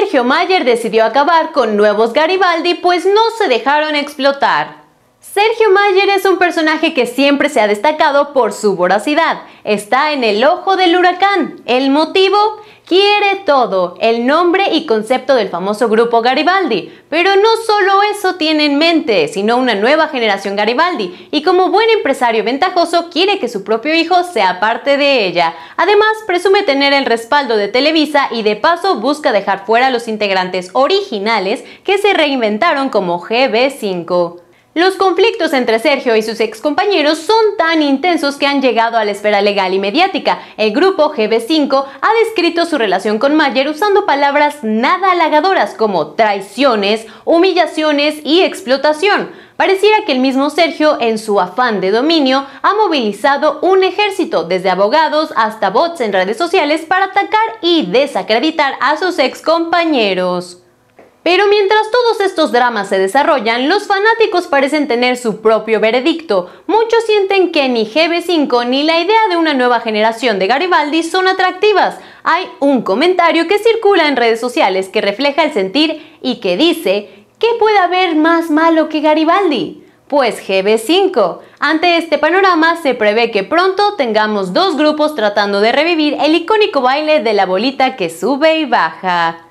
Sergio Mayer decidió acabar con nuevos Garibaldi pues no se dejaron explotar. Sergio Mayer es un personaje que siempre se ha destacado por su voracidad. Está en el ojo del huracán. ¿El motivo? quiere todo, el nombre y concepto del famoso grupo Garibaldi. Pero no solo eso tiene en mente, sino una nueva generación Garibaldi, y como buen empresario ventajoso quiere que su propio hijo sea parte de ella. Además, presume tener el respaldo de Televisa y de paso busca dejar fuera a los integrantes originales que se reinventaron como GB5. Los conflictos entre Sergio y sus excompañeros son tan intensos que han llegado a la esfera legal y mediática. El grupo GB5 ha descrito su relación con Mayer usando palabras nada halagadoras como traiciones, humillaciones y explotación. Pareciera que el mismo Sergio, en su afán de dominio, ha movilizado un ejército, desde abogados hasta bots en redes sociales, para atacar y desacreditar a sus excompañeros. Pero mientras todos estos dramas se desarrollan, los fanáticos parecen tener su propio veredicto. Muchos sienten que ni GB5 ni la idea de una nueva generación de Garibaldi son atractivas. Hay un comentario que circula en redes sociales que refleja el sentir y que dice, ¿qué puede haber más malo que Garibaldi? Pues GB5. Ante este panorama se prevé que pronto tengamos dos grupos tratando de revivir el icónico baile de la bolita que sube y baja.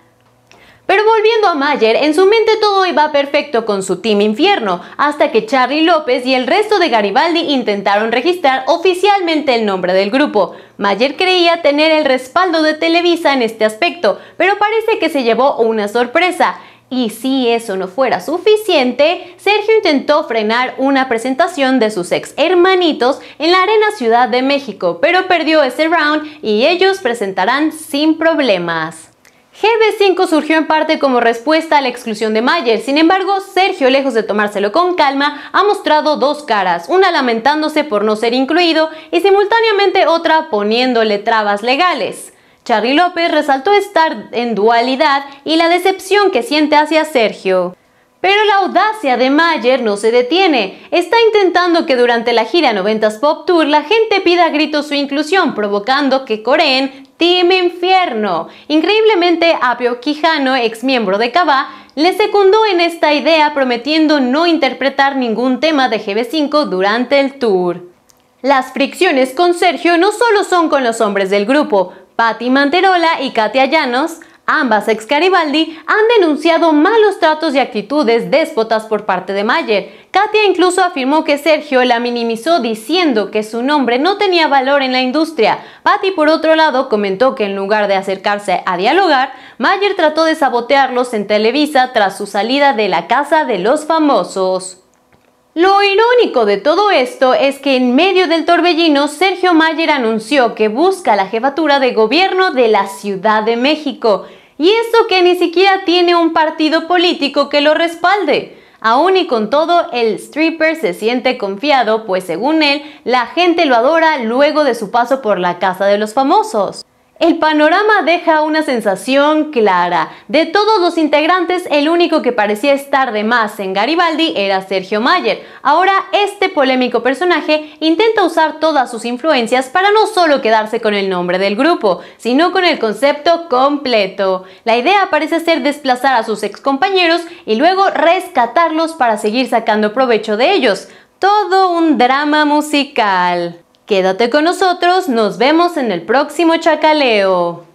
Pero volviendo a Mayer, en su mente todo iba perfecto con su Team Infierno, hasta que Charlie López y el resto de Garibaldi intentaron registrar oficialmente el nombre del grupo. Mayer creía tener el respaldo de Televisa en este aspecto, pero parece que se llevó una sorpresa. Y si eso no fuera suficiente, Sergio intentó frenar una presentación de sus ex hermanitos en la Arena Ciudad de México, pero perdió ese round y ellos presentarán sin problemas. GB5 surgió en parte como respuesta a la exclusión de Mayer, sin embargo, Sergio, lejos de tomárselo con calma, ha mostrado dos caras, una lamentándose por no ser incluido y simultáneamente otra poniéndole trabas legales. Charly López resaltó estar en dualidad y la decepción que siente hacia Sergio. Pero la audacia de Mayer no se detiene. Está intentando que durante la gira 90s Pop Tour la gente pida a gritos su inclusión, provocando que coreen Team Infierno. Increíblemente, Apio Quijano, ex miembro de Cava, le secundó en esta idea prometiendo no interpretar ningún tema de GB5 durante el tour. Las fricciones con Sergio no solo son con los hombres del grupo, Patti Manterola y Katia Llanos, Ambas ex Garibaldi han denunciado malos tratos y actitudes déspotas por parte de Mayer. Katia incluso afirmó que Sergio la minimizó diciendo que su nombre no tenía valor en la industria. Patty, por otro lado, comentó que en lugar de acercarse a dialogar, Mayer trató de sabotearlos en Televisa tras su salida de la casa de los famosos. Lo irónico de todo esto es que en medio del torbellino, Sergio Mayer anunció que busca la jefatura de gobierno de la Ciudad de México. Y eso que ni siquiera tiene un partido político que lo respalde. Aún y con todo, el stripper se siente confiado, pues según él, la gente lo adora luego de su paso por la Casa de los Famosos. El panorama deja una sensación clara. De todos los integrantes, el único que parecía estar de más en Garibaldi era Sergio Mayer. Ahora este polémico personaje intenta usar todas sus influencias para no solo quedarse con el nombre del grupo, sino con el concepto completo. La idea parece ser desplazar a sus excompañeros y luego rescatarlos para seguir sacando provecho de ellos. Todo un drama musical. Quédate con nosotros, nos vemos en el próximo chacaleo.